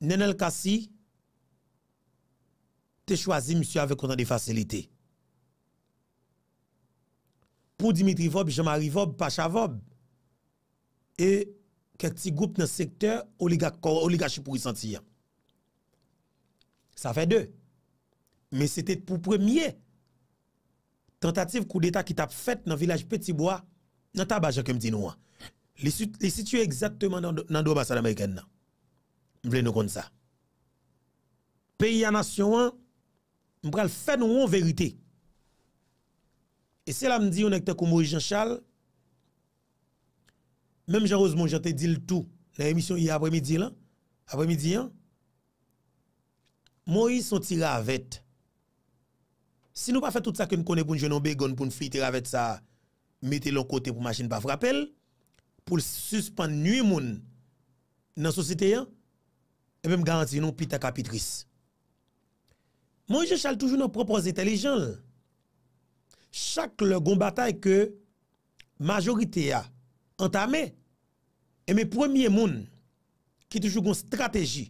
Nenèl kasi, te chwazi msye ave kontan de fasilite. Pou Dimitri Vob, Jamari Vob, Pasha Vob, e kek ti goup nan sektè, oliga kou, oliga chipou yi santi ya. Sa fè dè. Men se te pou premye, tentatif kou dèta ki tap fèt nan vilaj Petibwa, nan ta baje kem di nou an. Li situye ekzaktèman nan do basan Ameriken nan. Mwen vle nou kon sa. Peyi anasyon an, mwen pral fè nou an verite. E se la mdi yon ekte kou Mori Jean Charles, menm jaroz moun jante di l'tou, la emisyon yi apre midi lan, apre midi an, Mori son tira avet. Si nou pa fè tout sa kwen konen pou nje nou begon, pou nfi tira avet sa, mette l'on kote pou machin pa vrapel, pou l'suspan nwi moun, nan sosite yon, Ebe m garanti yon pita kapitris. Mwen yon chal toujou nan propos etelijan. Chak lè goun batay ke majorite ya antame e mè premier moun ki toujou goun strategi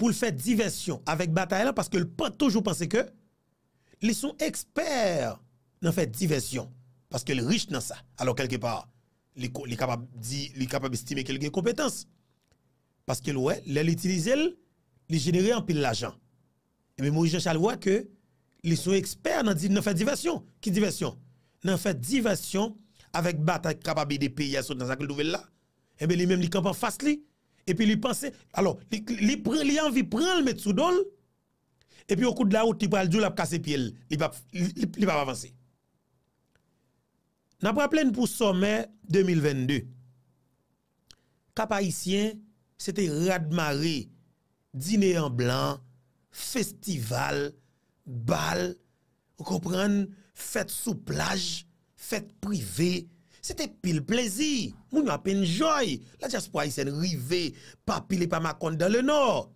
pou lè fèd diversyon avèk batay lan paske lè pa toujou panse ke lè son eksper nan fèd diversyon paske lè rich nan sa. Alors kelke par lè kapab stime kelke kompetansi. Paske l wè, e, lè l itilize l, li genere an pil la jan. E mè mou yon chal wè ke, li sou eksper nan di nan fè divasyon. Ki divasyon? Nan fè divasyon avèk bata krapa bi de pi yasot nan sakl douve l la. E mè li mèm li kampan fas li, e pi li panse, alò, li anvi pran l met sou dol, e pi wè kout la wot, li pa al djoul ap kase pi el, li pa avanse. Nan prè plèn pou sommè, 2022, kapayisyen, Se te radmari, dine en blan, festival, bal, ou kompren, fèt souplaj, fèt privé, se te pil plezi, moun yo apen joy, la jaspo a isen rive, pa pil e pa makon da le nor,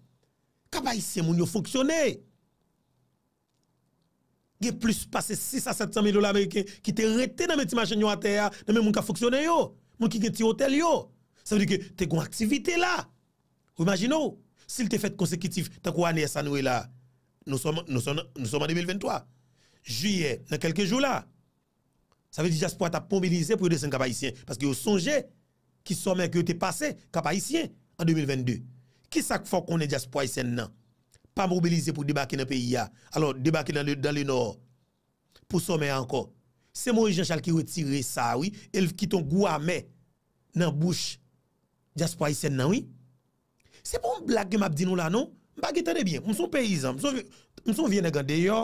ka ba isen moun yo foksyone. Ge plus pase 600-700 mil yo la meyke, ki te rete nan men ti machen yo ate ya, nan men moun ka foksyone yo, moun ki gen ti hotel yo, se vede ke te goun aktivite la, Ou imagine ou... S'il te fèt konsekitif... Ta kwa ne esanwe la... Nou som an 2023... Juye nan kelke jou la... Sa ve di jaspo a ta mobilize pou yon desen kapa isyen... Paske yo sonje... Ki somen ki yo te pase kapa isyen... An 2022... Ki sak fò konen jaspo a isyen nan... Pa mobilize pou debake nan peyi ya... Alors debake nan le nor... Po somen anko... Se mou yon chal ki yo tire sa oui... Elv ki ton gwa me nan bouche... Jaspo a isyen nan oui... Se pou m blage m ap di nou la nou, m bagi tade bien. M son peyizan, m son vyen e gande yo,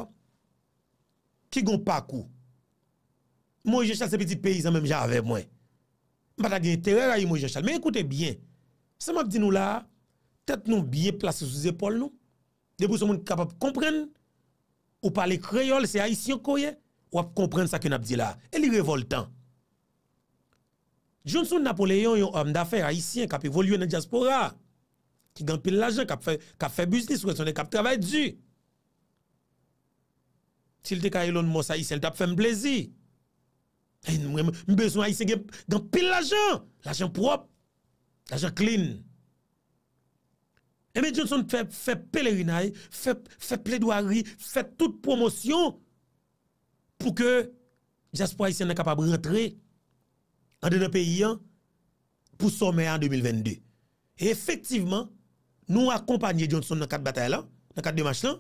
ki gon pa kou. M wajen chal se peti peyizan men m jan ave mwen. M batage terer ay m wajen chal. Men ekoute bien, se m ap di nou la, tet nou biye plase sou zepol nou. Depo sou moun kapap kompren, ou pale kreyol, se haisyen koye, wap kompren sa ki m ap di la. E li revoltan. Joun sou napoleyon yon om dafer haisyen kapi volye nan diaspora. ki gan pil lajan, ka fe busnis, wè son de kap travay du. Tilti ka elon mousa yise, el tap fe mblezi. E mbezou a yise, gan pil lajan, lajan prop, lajan klin. E mbezou son fe pelerinaj, fe ple dwari, fe tout promosyon, pou ke jaspo a yise nan kapab retre, an de de pe yian, pou somè an 2022. E efektivman, nous accompagner Johnson dans quatre batailles là, dans quatre démarches là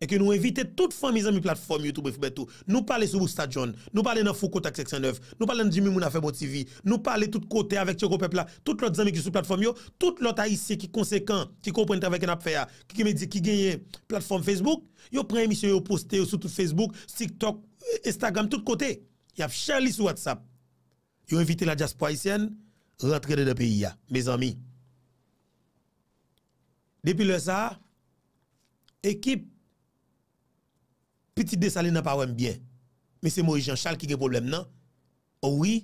et que nous invitons toute famille amis plateforme YouTube tout. Nous parlons sur Stade John, nous parlons dans Foucault 69, nous parlons dans Jimmy Mouna nous TV, nous parlons tout côté avec Tchoko Peuple là, Toutes les amis qui sont plateforme yo, toutes les haïtiens qui conséquent, qui comprennent avec un affaire, qui me dit qui gagne plateforme Facebook, yo prend émission yo poster sur tout Facebook, TikTok, Instagram tout côté. Y a Charlie sur WhatsApp. Yo invité la diaspora haïtienne rentrer dans le pays mes amis. Depi le sa, ekip petit non? oh de sali nan pa wèm byen. Mese Mori Jean Charles ki ge problem nan. Ouwi,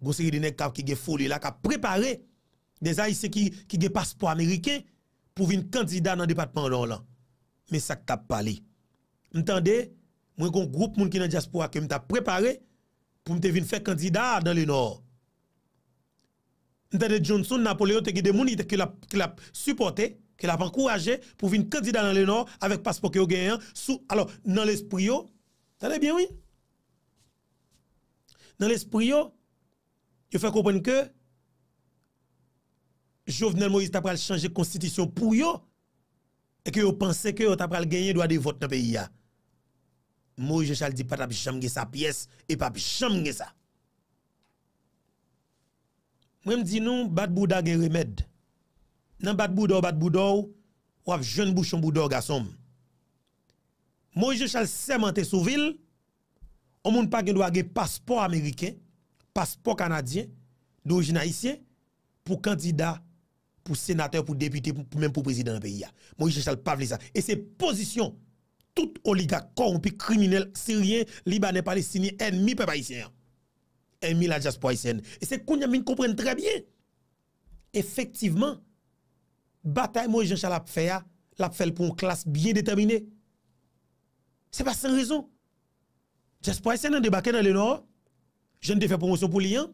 gonseri de nek kap ki ge foli la, ka prepare de zay se ki ge paspo Ameriken pou vin kandida nan depatman lor lan. Mese sa kap pale. Mwen tande, mwen kon group moun ki nan diaspo ake, mwen ta prepare pou mwen te vin fe kandida dan le nor. Mwen tande Johnson, Napoleo te gede moun, ki la supporte, ke la pan kouraje pou vin kandida nan le nor avek paspok yo genyen, sou, alo, nan l'espr yo, tanè bien wè? Nan l'espr yo, yo fè koupen ke, jovenel Moïse tap pral chanje konstitisyon pou yo, e ke yo panse ke yo tap pral genyen dwa de vot nan peyi ya. Moïse chal di pata pi chanm gen sa piyes, e pa pi chanm gen sa. Mwen di nou, bat bouda gen remèd, nan bat boudou, bat boudou, wav joun bouchon boudou gasom. Mojjè chal seman te souvil, o moun pa gen dwa ge paspor ameriken, paspor kanadyen, doujina isyen, pou kandida, pou senatèr, pou depité, mèm pou prezident peyi ya. Mojjè chal pa vle sa. E se pozisyon, tout oliga, korompi, kriminel, siryen, libanè, palestini, enmi pe pa isyen. Enmi la jaspo a isyen. E se kounyamin kompren trebyen. Efektivman, bataille Moïse Jean Charles a fait, hein. l'a fait pour une classe bien déterminée. C'est pas sans raison. J'espère que c'est de débarqué dans le Nord. Je ne fais promotion pour lien. Hein.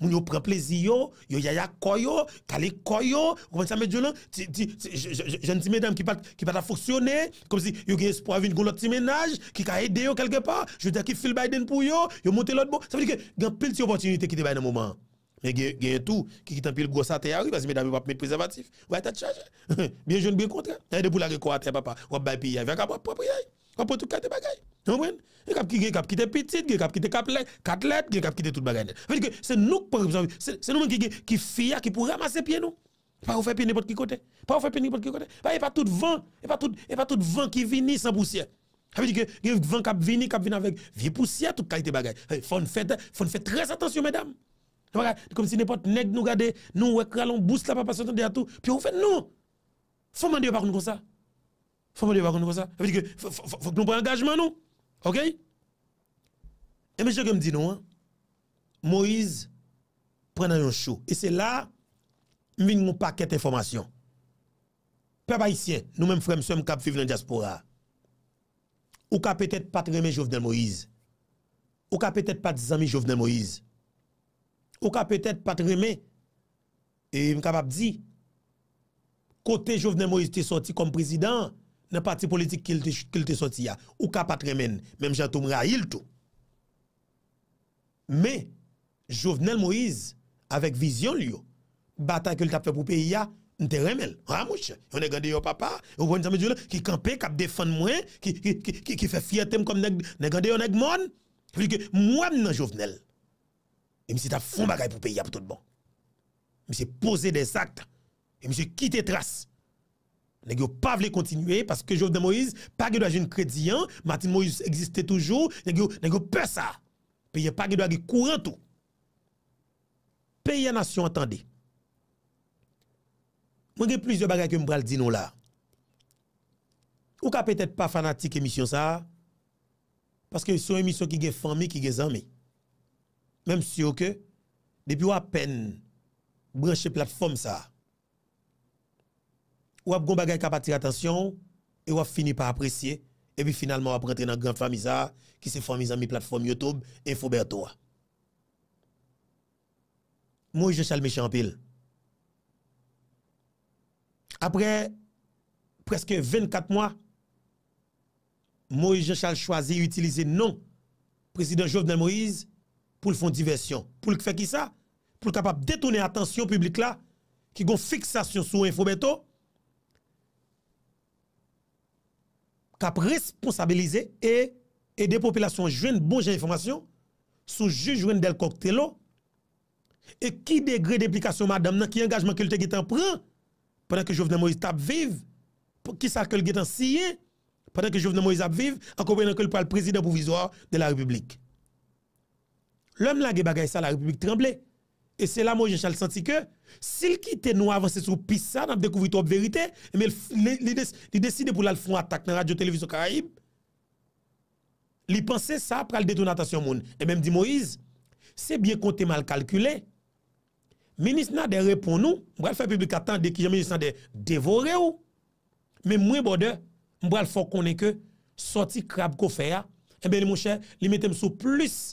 Moun yo prend plaisir yo, yo yaya koyo, kale koyo, comment ça me ti ti Je ne dis mesdames qui pas qui pas fonctionner, comme si yo gagne espoir venir gon l'autre petit ménage qui ka aider yo quelque part, je veux dire qui file Biden pour yo, yo monter l'autre bon. Ça veut dire que gagne pile d'opportunités qui te bail dans moment. Men gen tou ki kitan pil gosate yari, wazimè dami wap met prezervatif, way ta chaje. Mie joun mie kontra. E de pou la re kwa te, wap bay piye, wap wap wap wap wap wap, wap wap wap wap, wap wap wap wap wap wap, wap wap wap wap wap, wap wap wap wap wap wap wap wap, wap wap wap wap wap wap, anwen, gen kap ki gen kap kite piti, gen kap kite kap let, katlet, gen kap kite tout bagay net. Fè di gen, se nou kpon repousan, se nou men gen ki fia ki pou ramase piye nou. Pa wou fè piye ne pot ki Kom si nepot neg nou gade Nou wek ralon boost la papasyon ton de ato Pi ou fè nou Fò mande yo bakoun kon sa Fò mande yo bakoun kon sa Fòk nou pre engagement nou E menjè ke mdi nou Moïse Prenan yon chou E se la Mwen yon paket informasyon Pe ba isye Nou men fwem soum kap fiv nan diaspora Ou ka petet pat reme jovnen Moïse Ou ka petet pat zami jovnen Moïse Ou ka petè patremen, e mkabab di, kote Jouvenel Moïse te soti kom prezident, nan pati politik ke l te soti ya, ou ka patremen, menm jantoum ra il tou. Me, Jouvenel Moïse, avek vizyon li yo, bata ke l tap fe pou peyi ya, nte remen, ah, ramouche, yon e gande yo papa, yon kante ki kampe, kap defan mwen, ki fe fiatem kom negande yo negmon, mwen nan Jouvenel. E mi se ta fon bagay pou peyi ap tout bon. Mi se pose de sakta. E mi se kite tras. Nè gyo pa vle kontinue, paske Jof de Moïse, pa gyo do ajen krediyan, Matin Moïse existè toujou, nè gyo pe sa. Peye pa gyo do a gen kourentou. Peyi a nasyon atande. Mwen gen plizye bagay ke mbral di nou la. Ou ka petèt pa fanatik emisyon sa, paske sou emisyon ki gen fami, ki gen zami. Mem syo ke, depi wap pen, branche platform sa, wap gom bagay kap atir atensyon, e wap fini pa apresye, e bi finalman wap rentre nan gran famisa, ki se famisa mi platform Youtube, e fober towa. Moui Jechal me chanpil. Apre, preske 24 mwa, Moui Jechal chwaze utilize non prezident Jovna Moise, pou l'fon diversyon. Pou l'k fè ki sa? Pou l'kapap detounen atensyon publik la, ki gon fiksasyon sou info beto, kap responsabilize e, e de popilasyon jwen bon jen informasyon, sou jwen del kokte lo, e ki degre de plikasyon madame nan ki engajman kèlte gitan pran, pran ke jovene Moïse tap vive, ki sa akol gitan siye, pran ke jovene Moïse ap vive, akopè nan akol pral prezident pou vizor de la republik. Lèm la ge bagay sa la republik tremble. E se la mou jen chal santi ke, sil ki te nou avanse sou pis sa, nan dekouvri tou ap verite, li deside pou lal foun atak nan radyo-televise ou karaib. Bon li panse sa, pral detoun atasyon moun. E mèm di Moïse, se bie kon te mal kalkule, menis nan de repon nou, mbwal fè publik atan de ki jen menis nan de devore ou. Mèm mwen bode, mbwal fò konen ke, soti krab kou fè ya, mbèm eh mwen mou chè, li metem sou plus,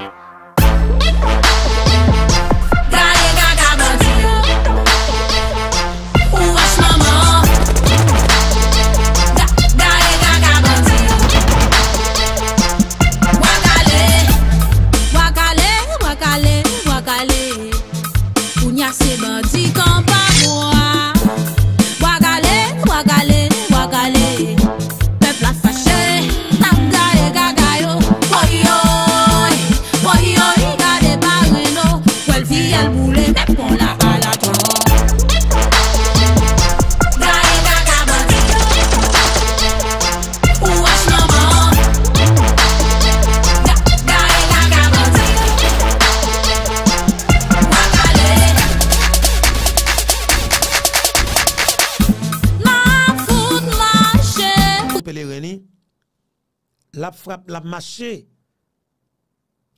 lap frap, lap mache,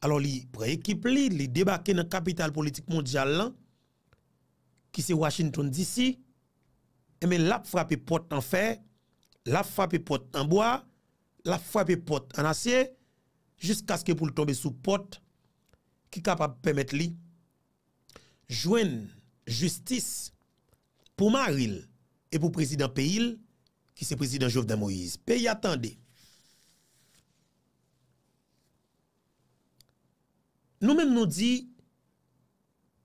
alon li pre-ekip li, li debake nan kapital politik mondial lan, ki se Washington DC, e men lap frap e pot an fe, lap frap e pot an boya, lap frap e pot an asye, jiska skè pou l tombe sou pot, ki kapap pemet li, jwen justice pou Maril, e pou prezident pe il, ki se prezident Jovdan Moïse, pe y atande, Nou men nou di,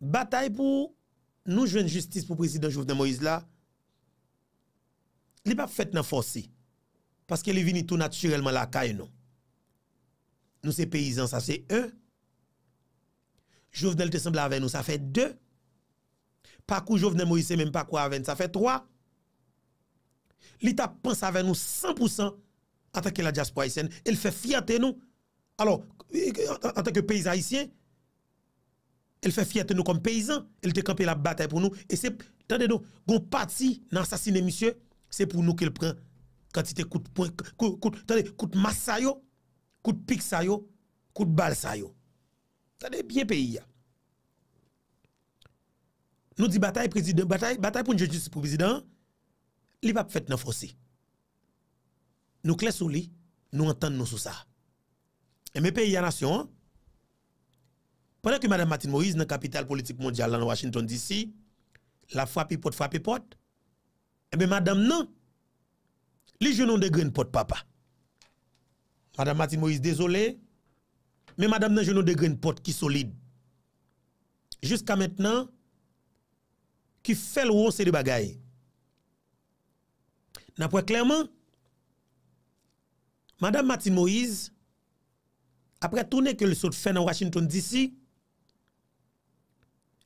batay pou nou jwen justice pou prezident Jouvene Moïse la, li pa fèt nan fòsi, paske li vini tout naturelman la kay nou. Nou se peyizan sa se e, Jouvene te sembla avè nou sa fè dè, pa kou Jouvene Moïse men pa kou avè nou sa fè trò, li ta pons avè nou 100% atakè la Jas Poisen, el fè fiatè nou 100%. Alors, en tant que paysan haïtien, el fè fiette nou kom paysan, el te kampe la bataï pou nou, et se, tande nou, goun pati nan sasine misye, se pou nou kel pren, kante te koute point, koute, tande, koute mas sayo, koute pik sayo, koute bal sayo. Tande, bien peyi ya. Nou di bataï, prezident, bataï pou nje, je, je, je, pou prezident, li va pou fèt nan fòsi. Nou kle sou li, nou anten nou sou sa. E me pe yanasyon, pwede ki Madame Martine Moïse nan kapital politik mondyal nan Washington DC, la fwapipot fwapipot, ebe Madame nan, li je nou degren pot papa. Madame Martine Moïse dezolé, me Madame nan je nou degren pot ki solide. Juska metnan, ki fel wonseri bagay. Na pwe klaman, Madame Martine Moïse, Madame Martine Moïse, apre toune ke le sot fè nan Washington DC,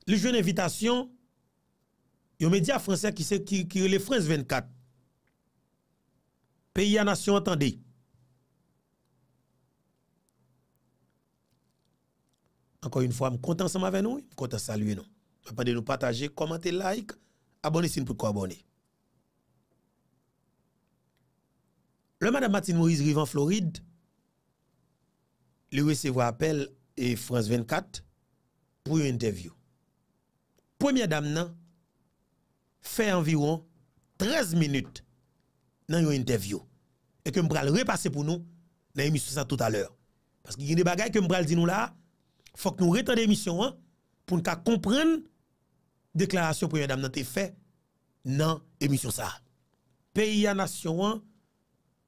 li jwen evitasyon, yo medya fransè ki se kire le France 24, peyi anasyon atande. Ankor yon fwa, m kontan sa ma ven nou, m kontan saluye nou. M pa de nou pataje, komante, like, abone sin pou kwa abone. Le madame Martine Maurice rive an Floride, le wesevo apel e France 24 pou yon interview. Premier Dam nan, fe environ 13 minute nan yon interview. E ke mbral repase pou nou nan emisyon sa tout aler. Paske yon de bagay ke mbral di nou la, fok nou retande emisyon an, pou nka kompren deklarasyon Premier Dam nan te fe nan emisyon sa. Pè yon nasyon an,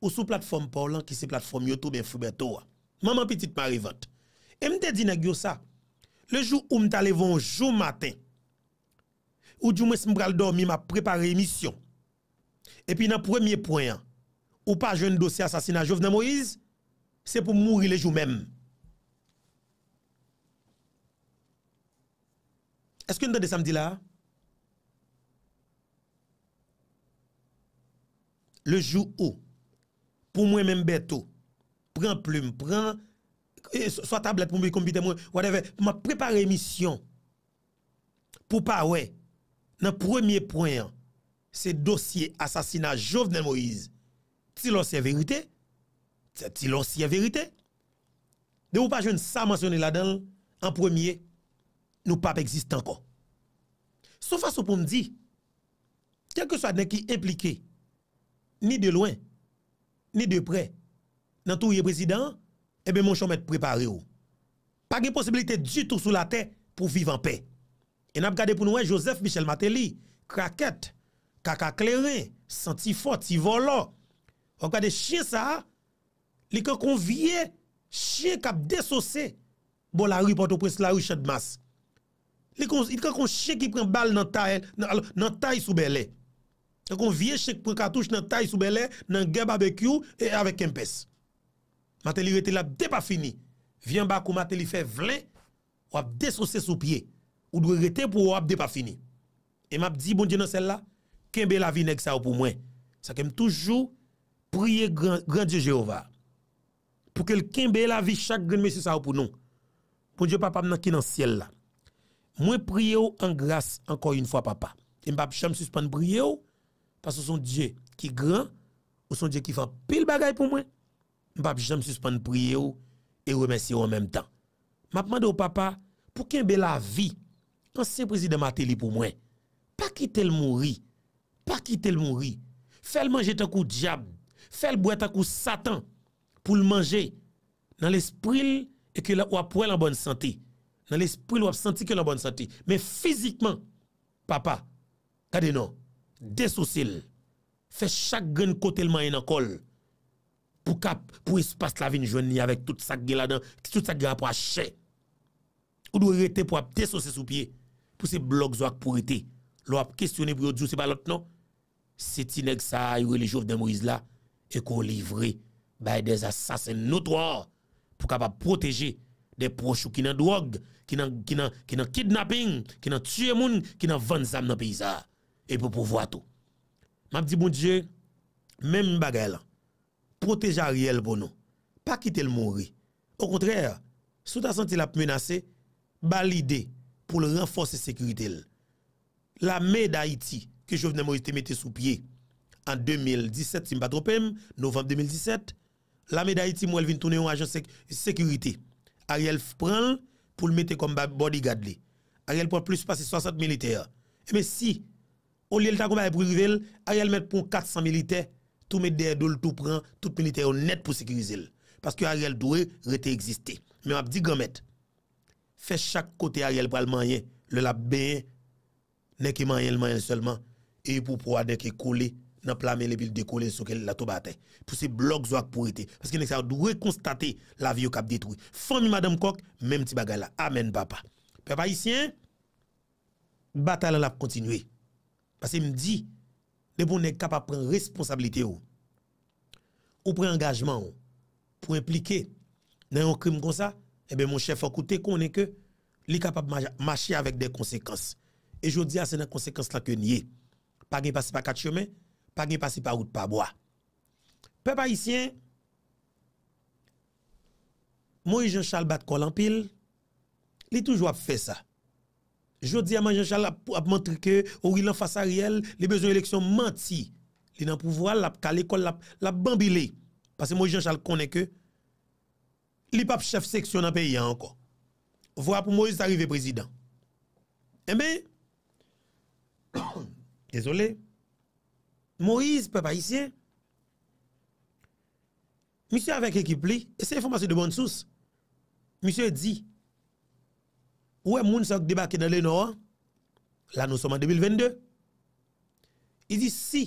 ou sou platform Paul an, ki se platform yotou ben Foubertou an. Maman petit m'arivote. E mte di nagyo sa. Le jou ou mte alevon jou maten, ou djou mwes mbral do, mi m aprepare emisyon. E pi nan premye poyen, ou pa jwen dosi asasina jovne Moise, se pou mwuri le jou menm. Eske nte de samdi la? Le jou ou, pou mwen menm beto, pran plume, pran, e, sa tablet pou mbe kompite mwen, whatever, pou ma prepare emisyon, pou pa we, nan premier poyen, se dosye asasina jov nan Moïse, ti lon se verite, ti lon se verite, de pou pa jen sa mansyone la dan, an premier, nou pape exist anko. Soufa sou pou mdi, kelke sa den ki implike, ni de lwen, ni de prey, nan touye prezident, ebe eh moun choum et prepare ou. Pa gen posibilite du tout sou la te pou vive en pe. E nap gade pou noue Joseph Michel Mateli, kraket, kaka kleren, senti fote, si volo. O gade chie sa, li kakon vie, li kakon chie kap desose bo la ripote ou pres la riche de mas. Li kakon chie ki pren bal nan tay soubele. Li kakon vie chie pren katouche nan tay soubele nan ge barbecue e ave kempes. Matè li rete la de pa fini. Vyen bak ou matè li fè vlen, wap de sou se sou pie. Ou dwe rete pou wap de pa fini. E map di bon di nan sel la, kenbe la vi neg sa wap pou mwen. Sakèm toujou, priye grandye Jehova. Pou ke l kenbe la vi chak genme se sa wap pou nou. Pon diyo papa mnen ki nan sel la. Mwen priye ou an glas anko yon fwa papa. E mbap chanm suspan priye ou, pas ou son diye ki gran, ou son diye ki fan pil bagay pou mwen. Mpap, jen msuspan priye ou, e remensye ou an menm tan. Mapman de ou papa, pou ken be la vi, ansen prezi de mate li pou mwen, pa ki tel moun ri, pa ki tel moun ri, fel manje takou diab, fel bouye takou satan, pou l manje, nan l espril, e ke la wap wap wè la bon santi, nan l espril wap wap santi ke la bon santi, men fizikman, papa, kade nou, desosil, fe chak gen kote l mayen akol, pou kap, pou espas la vin jwen li avèk tout sak ge la dan, tout sak ge apwa chè. Ou dwe rete pou ap te sose sou pie, pou se blok zou ak pou rete, lou ap kestyone pou yo djou se balot nou, se ti neg sa a yowe le jov den Moïse la, e kou livre, baye dez asasen notwa, pou kap ap proteje, de prochou ki nan drog, ki nan kidnapping, ki nan tue moun, ki nan vansam nan pi yisa, e pou pou vwa tou. Mabdi moun dje, men bagay lan, Proteja Ariel Bono, pa kite l mouri. Au kontrè, sou ta senti l ap menase, balide pou l renforce sekurite l. La Meda Haiti, ke jo vene Morite mette sou pie, an 2017, si mpa tropem, novem 2017, la Meda Haiti mwel vintoune yon agent sekurite. Ariel fpran pou l mette komba bodyguard li. Ariel pou ap plus passe 60 milite. E eh men si, olye l ta komba eprivel, Ariel mette pou 400 milite l. Tou mè derdoul, tout pran, tout militeron net pou sekirizil. Paske a rèl dwe rete eksiste. Mè mè ap di gamet. Fè chak kote a rèl pral manyen. Le lap bè, neke manyen, manyen selman. E pou prwa deke kole, na plame lepil dekole, sokel la to batè. Pou se blok zou ak pou ete. Paske nek sa dwe konstate la vie yo kap detoui. Fon mi madame kok, mèm ti bagay la. Amen papa. Pe papa isyen, batè la lap kontinue. Paske mè di... Nè pou nè kapap pren responsabilite ou, ou pren engajman ou, pou implike nan yon krim kon sa, ebe eh mon chef akoute kon nè ke li kapap machi avèk de konsekans. E jodi a se nan konsekans la ke nye, pa gen pasi pa kat chomen, pa gen pasi pa out pa boa. Pe pa isyen, mou yon chal bat kol an pil, li touj wap fe sa. Jodi a manjan chal ap mantri ke Ou ilan fasa riel Li bezon eleksyon manti Li nan pouvwa la ap kalekol la ap bambile Pase moi jan chal konen ke Li pap chef seksyon ap e ya anko Vwa pou moi zareve prezident Eme eh Dizole Moise pe pa isye Mise avek ekip li Ese informasyon de bon sou Mise di Ouwe moun sa debake nan le nor, la nou soman 2022. I di si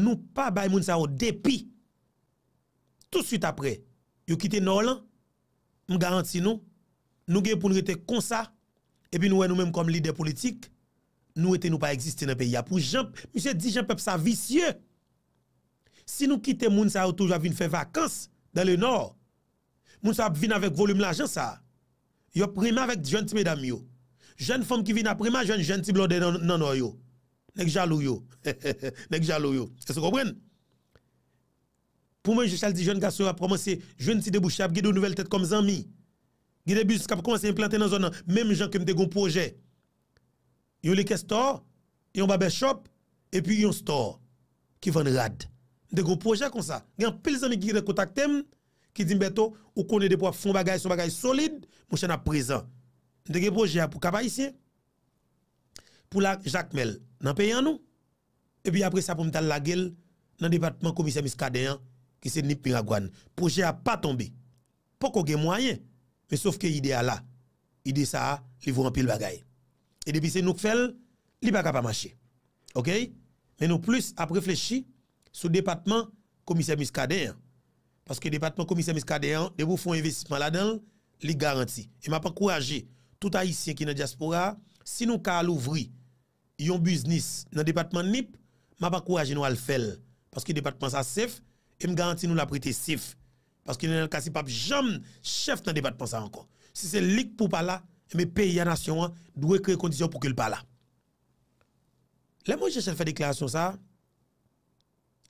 nou pa bay moun sa ou depi, tout süt apre, yo kite nor lan, m garanti nou, nou gen pou nou ete konsa, epi nou we nou menm kom lider politik, nou ete nou pa existe nan peyi apou jamp. Moun se di jamp ap sa visye, si nou kite moun sa ou touj ap vin fe vakans nan le nor, moun sa ap vin avèk volume la jans sa. Yo prema vek jen ti medam yo. Jen fom ki vi na prema jen, jen ti blode nan yo. Nek jalou yo. Nek jalou yo. Se se kompren? Pou men jen chal di jen gaso yo a promosye, jen ti debouche ap gede ou nouvel tet kom zanmi. Gede bus kap kouman se implanté nan zonan. Mem jen kem degon proje. Yon leke store, yon babè shop, epi yon store ki van rad. Degon proje kon sa. Gen pil zan li gire kontak teme, qui dit Beto, ou connaît des poids solides, bagage, son solides solide, mon chien à présent. De des projet pour Cap pour la Jacques Mel, dans le pays nous. Et puis après ça, pour me la gueule, dans le département commissaire Miskadéen, qui c'est Nip Le Projet a pas tombé. Pas qu'on moyen, mais sauf que l'idée là, l'idée ça, il vous remplir le bagaille. Et depuis c'est nous qui faisons, il pas marché marcher. OK? Mais nous plus après réfléchir sur le département commissaire Miskadéen. Paske depatman komisyen miskadeyan, de pou foun investisman la den, li garanti. E ma pa kouraje tout aisyen ki nan diaspora, si nou ka louvri, yon biznis nan depatman nip, ma pa kouraje nou al fel. Paske depatman sa sef, e m garanti nou la prite sef. Paske nan kasi pap jom, chef nan depatman sa ankon. Si se lik pou pala, me pe ya nasyon an, dwe kre kondisyon pou ke l pala. La mwen jese fè deklarasyon sa,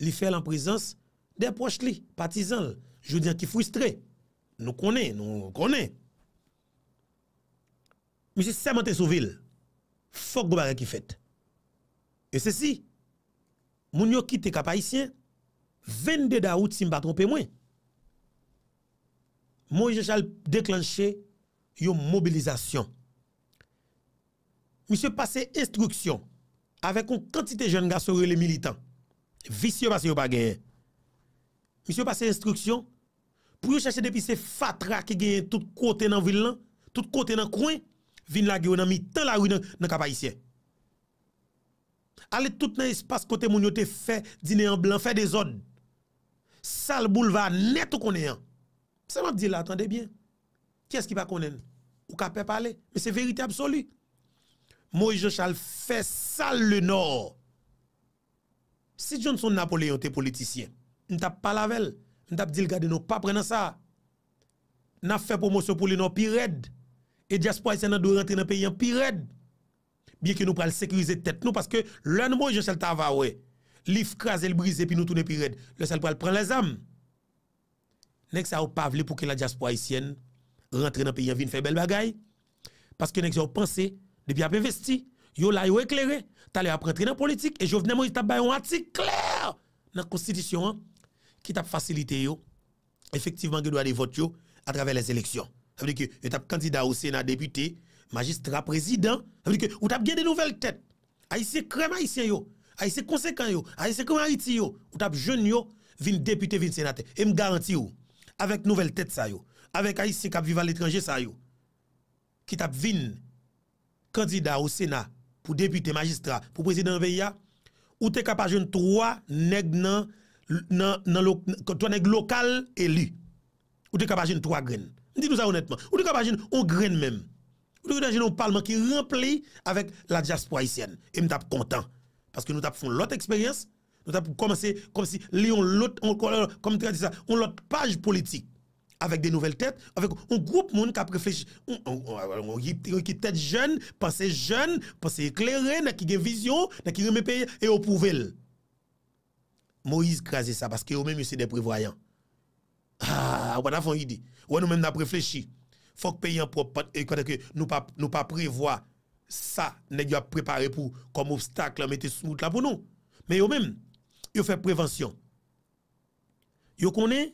li fel an prezans, deyap wach li, patizan, joudian ki fwistre, nou konen, nou konen. Mise seman te sou vil, fok bou bare ki fet. E se si, moun yo kite kapayisyen, vende daout si mba trompe mwen. Moun je chal deklanche yo mobilizasyon. Mise pase instruksyon, avek ou kantite jen ga soye le militant, visyo base yo bagayen, mi se pase instruksyon, pou yo chache depi se fatra ki genye tout kote nan vil nan, tout kote nan kwen, vin la geyo nan mi, tan la ou nan kapayisyen. Ale tout nan espase kote moun yo te fe, dine an blan, fe de zon. Sal bouleva net ou konen. Se man di la, atande bien. Kè es ki pa konen? Ou ka pe pale? Me se verite absolu. Mo yon chal fe sal le nor. Si joun son napoleon te politisyen, N tap pa lavel. N tap dil gade nou pa prenen sa. N afe pou monsopou li nou pi red. E diaspo ayisyen nan dou rentre nan peyi an pi red. Biye ki nou pral sekrize tete nou. Paske loun mou yon sel ta ava we. Lif kras el brize pi nou toune pi red. Loun sel pral pren le zam. Nek sa ou pa vle pou ke la diaspo ayisyen. Rentre nan peyi an vi nfe bel bagay. Paske nek sa ou panse. De bi ap investi. Yo la yo eklere. Ta le ap rentre nan politik. E jo vnen mou yon tabay an ati. Kler! Nan konstitisyon an. ki tap fasilite yo, efektivman ge do a de vote yo, a traver les eleksyon. A bide ke, yo tap kandida ou sena depute, magistra, prezident, a bide ke, yo tap gen de nouvel tèt, a yise krema yise yo, a yise konsekant yo, a yise krema yisi yo, yo tap jen yo, vin depute vin senate. E m garanti yo, avek nouvel tèt sa yo, avek a yise kap viva letranje sa yo, ki tap vin kandida ou sena, pou depute, magistra, pou prezident ve ya, ou te kap ajen 3, neg nan, ton ek lokal eli, ou te kapajen 3 gren, di nou sa honetman, ou te kapajen 1 gren men, ou te kapajen 1 palman ki rempli avèk la diaspora isyen, e m tap kontan paske nou tap fon lot eksperyans nou tap komanse, komanse, li yon lot komanse, yon lot page politik avèk de nouvel tèt, avèk yon group moun kap reflej yon ki tèt jen, pasè jen pasè eklerè, nè ki gen vizyon nè ki gen mè peye, e opouvel Moise graze sa Paske yo mèm yo se deprevoyant Ou anou mèm nan preflechi Fok peyan pou Nou pa prevoa Sa ne gyo ap prepare pou Kom obstak la mette sou Me yo mèm yo fe prevensyon Yo konè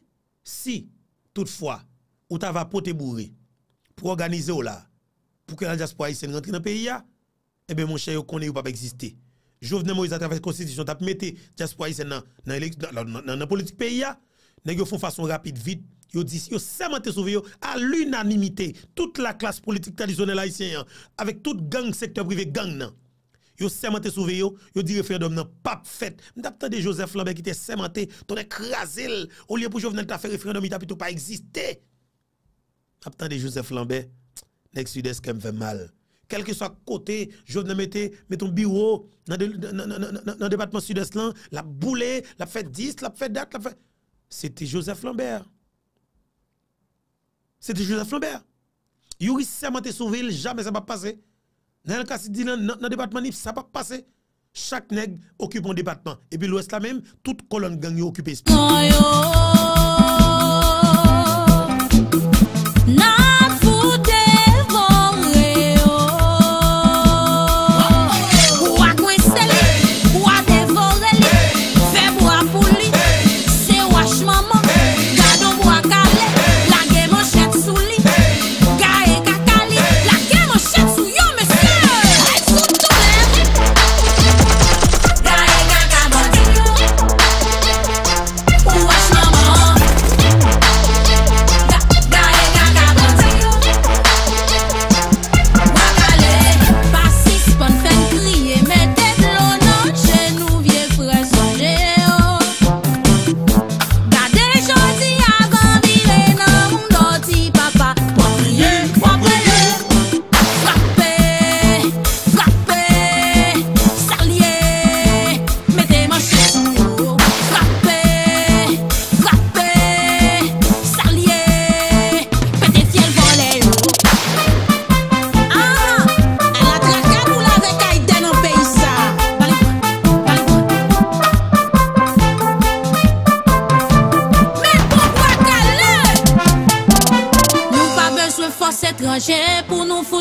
Si toutfwa Ou ta va pote bourre Proganize ou la Pouke al jaspo a isen rentre nan peyi ya Ebe mon chè yo konè yo pa pa existe Jouvene mou yon atrafèk konstitisyon tap metè. Tiaspo a yon nan politik pe ya. Nè yon foun fason rapit vit. Yon dis yon seman te souve yon. A l'unanimite. Tout la klas politik tradisyonel a yon. Avek tout gang sektor privè gang nan. Yon seman te souve yon. Yon di refrenom nan pap fèt. Mè tap tande Joseph Lambert ki te seman te. Tonè krasil. O liye pou jouvene ta fè refrenom. Yon tap pito pa eksiste. Tap tande Joseph Lambert. Nèk su deske m fè mal. quel que soit côté, je ne mettais, met ton bureau dans le département sud-est, la boule, la fête 10, la fête date, la fête, C'était Joseph Lambert. C'était Joseph Lambert. Yuri son ville, jamais ça va passer. Dans le cas dans le département, ça va pas passer. Chaque nègre occupe un département. Et puis l'Ouest là même, toute colonne gang occupe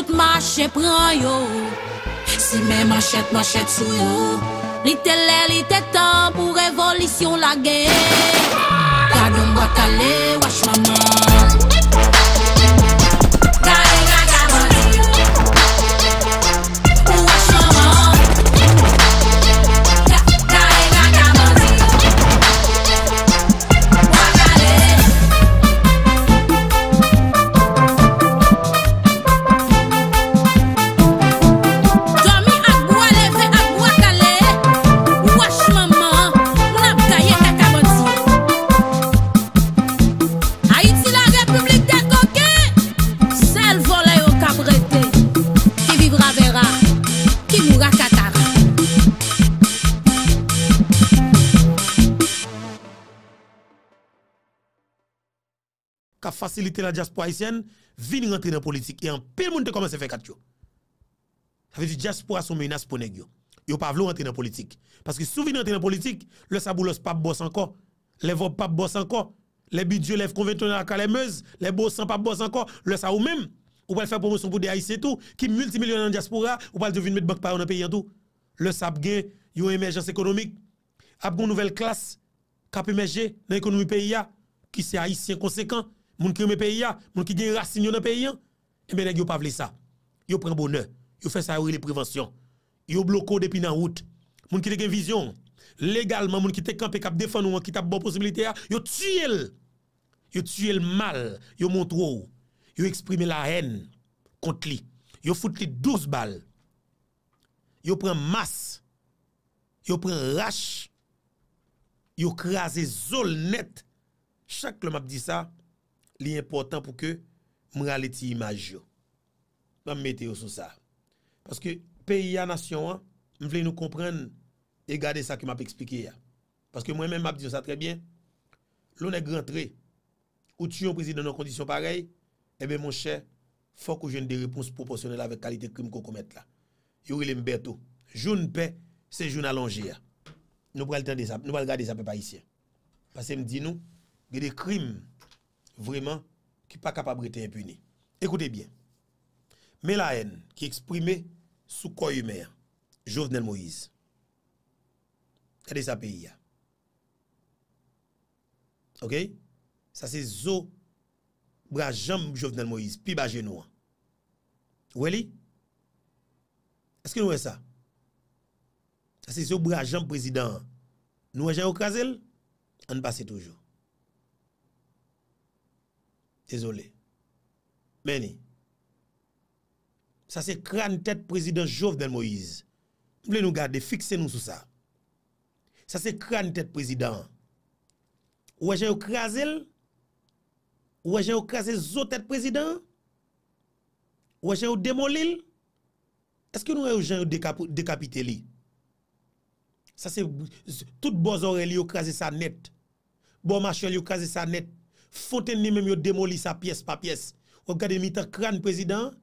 Mache pran yo Si me machete machete sou yo Li te le li te tan Pou revolisyon la gen Kade mwa kale Wache waman faciliter la diaspora haïtienne, venir rentrer dans la politique. Et en pile, monde commence à faire 4 Ça veut dire diaspora son menace pour les yo Ils ne pas rentrer dans la politique. Parce que si vous rentrer dans la politique, le saboulos pas boss encore. Les vop pas boss encore. Les budgets, les conventionnels à le les bossent pas boss encore. Le ça ou même, ou pas faire promotion pour des haïtiens tout, qui multimillionnaires dans la diaspora, ou pas devenir mettre banque par dans pays en tout. Le sab gain, yo émergence économique, a une nouvelle classe qui dans l'économie pays qui c'est haïtien conséquent Moun ki reme peyi ya, moun ki gen yon rasin yon peyi ya, e mene gen yon pa vle sa. Yon pren bonè, yon fè sa yori de prevensyon. Yon bloko depi nan wout. Moun ki gen gen vizyon. Legalman, moun ki tek an pek ap defan ou an ki tap bon posibilite ya, yon tsyel. Yon tsyel mal. Yon montrou. Yon eksprime la hèn kont li. Yon foute li 12 bal. Yon pren mas. Yon pren rash. Yon krasi zol net. Chak lèm ap di sa... li important pou ke mre aleti imaj yo. Mwen mwete yo sou sa. Paske peyi ya nasyon an, mwen vle nou komprenn e gade sa ki mwap eksplike ya. Paske mwen men mwap diyo sa trebyen, loun e grantre, ou tsyon prezid nan an kondisyon parey, ebe mwen chè, fok ou jen de repons proporsyonel ave kalite krim kou komet la. Yorile mberto. Joun pe, se joun alanje ya. Nou pral ten de sap, nou val gade de sap e pa isye. Paske mdi nou, ge de krim, Vreman ki pa kapabri te impuni. Ekoute bien. Me la en ki eksprime sou koyu mer. Jovnel Moïse. Kade sa peyi ya? Ok? Sa se zo brajam Jovnel Moïse pi baje nou an. Ouveli? Eske nou e sa? Sa se zo brajam prezident nou e jayok razel? An pase toujou. Désolé. Mais ça c'est crâne tête président Jovenel Moïse. Vous voulez nous garder, fixez-nous sur ça. Ça c'est crâne tête président. Ou j'ai écrasé Ou vous crasez zo tête président Ou vous démolir. Est-ce que nous avons décapité lui Ça c'est tout bon oreille écrasé ça net. Bon machin crasez ça net. Foten ni men yo demoli sa piyes pa piyes. Ou gade mi ta kran, prezident?